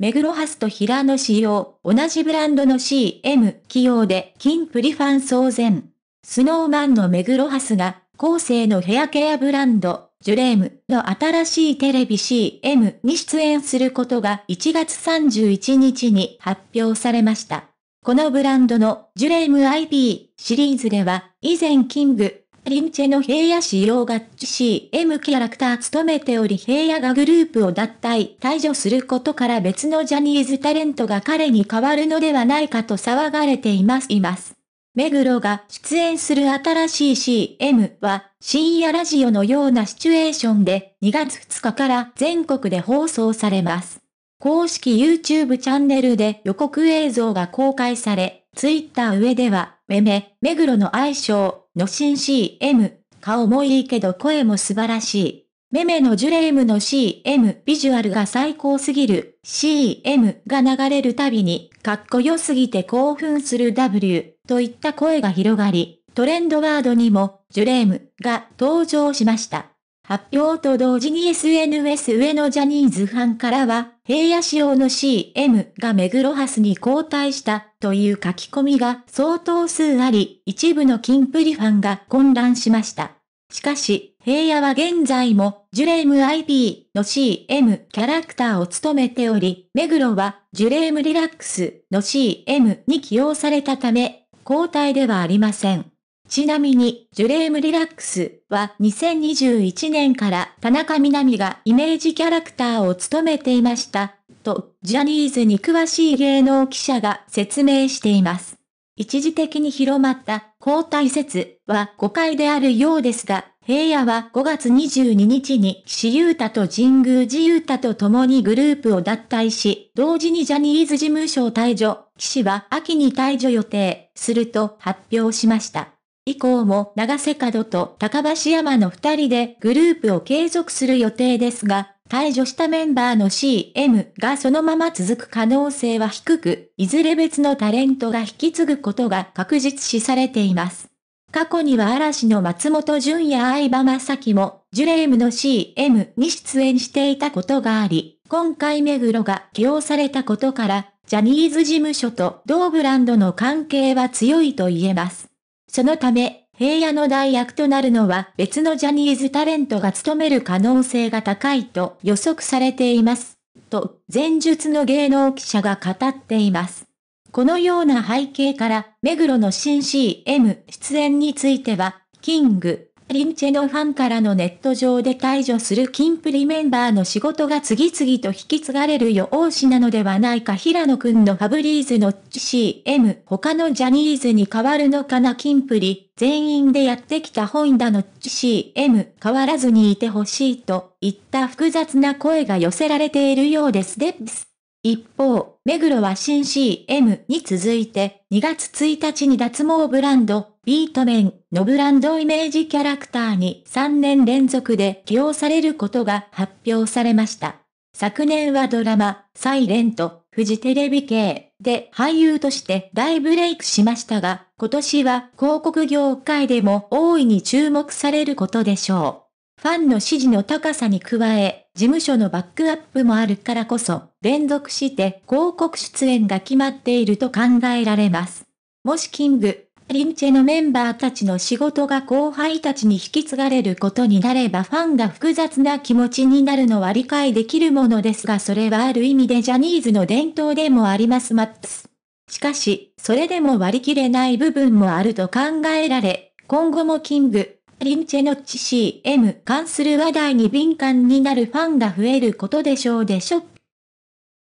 メグロハスと平野仕様、同じブランドの CM 起用で、金プリファン騒然。スノーマンのメグロハスが、後世のヘアケアブランド、ジュレームの新しいテレビ CM に出演することが1月31日に発表されました。このブランドのジュレーム IP シリーズでは、以前キングリンチェの平野仕様が致し M キャラクター務めており平野がグループを脱退、退場することから別のジャニーズタレントが彼に変わるのではないかと騒がれています。います。目黒が出演する新しい CM は深夜ラジオのようなシチュエーションで2月2日から全国で放送されます。公式 YouTube チャンネルで予告映像が公開され、Twitter 上では、めめ、目黒の愛称、の新 CM。顔もいいけど声も素晴らしい。メメのジュレームの CM ビジュアルが最高すぎる CM が流れるたびにかっこよすぎて興奮する W といった声が広がりトレンドワードにもジュレームが登場しました。発表と同時に SNS 上のジャニーズファンからは、平野仕様の CM が目黒ハスに交代したという書き込みが相当数あり、一部のキンプリファンが混乱しました。しかし、平野は現在も、ジュレーム IP の CM キャラクターを務めており、目黒は、ジュレームリラックスの CM に起用されたため、交代ではありません。ちなみに、ジュレームリラックスは2021年から田中みな実がイメージキャラクターを務めていました、と、ジャニーズに詳しい芸能記者が説明しています。一時的に広まった交代説は誤解であるようですが、平野は5月22日に岸優太と神宮寺優太と共にグループを脱退し、同時にジャニーズ事務所を退場、岸は秋に退場予定、すると発表しました。以降も長瀬角と高橋山の二人でグループを継続する予定ですが、解除したメンバーの CM がそのまま続く可能性は低く、いずれ別のタレントが引き継ぐことが確実視されています。過去には嵐の松本潤や相葉雅紀も、ジュレームの CM に出演していたことがあり、今回目黒が起用されたことから、ジャニーズ事務所と同ブランドの関係は強いと言えます。そのため、平野の代役となるのは別のジャニーズタレントが務める可能性が高いと予測されています。と、前述の芸能記者が語っています。このような背景から、目黒の新 CM 出演については、キング、リンチェのファンからのネット上で解除するキンプリメンバーの仕事が次々と引き継がれるようしなのではないか平野くんのファブリーズの CM 他のジャニーズに変わるのかなキンプリ全員でやってきた本田の CM 変わらずにいてほしいといった複雑な声が寄せられているようですで一方、目黒は新 CM に続いて2月1日に脱毛ブランドビートメンのブランドイメージキャラクターに3年連続で起用されることが発表されました。昨年はドラマ、サイレント、フジテレビ系で俳優として大ブレイクしましたが、今年は広告業界でも大いに注目されることでしょう。ファンの支持の高さに加え、事務所のバックアップもあるからこそ、連続して広告出演が決まっていると考えられます。もしキング、リンチェのメンバーたちの仕事が後輩たちに引き継がれることになればファンが複雑な気持ちになるのは理解できるものですがそれはある意味でジャニーズの伝統でもありますマックス。しかし、それでも割り切れない部分もあると考えられ、今後もキング、リンチェの CM 関する話題に敏感になるファンが増えることでしょうでショッ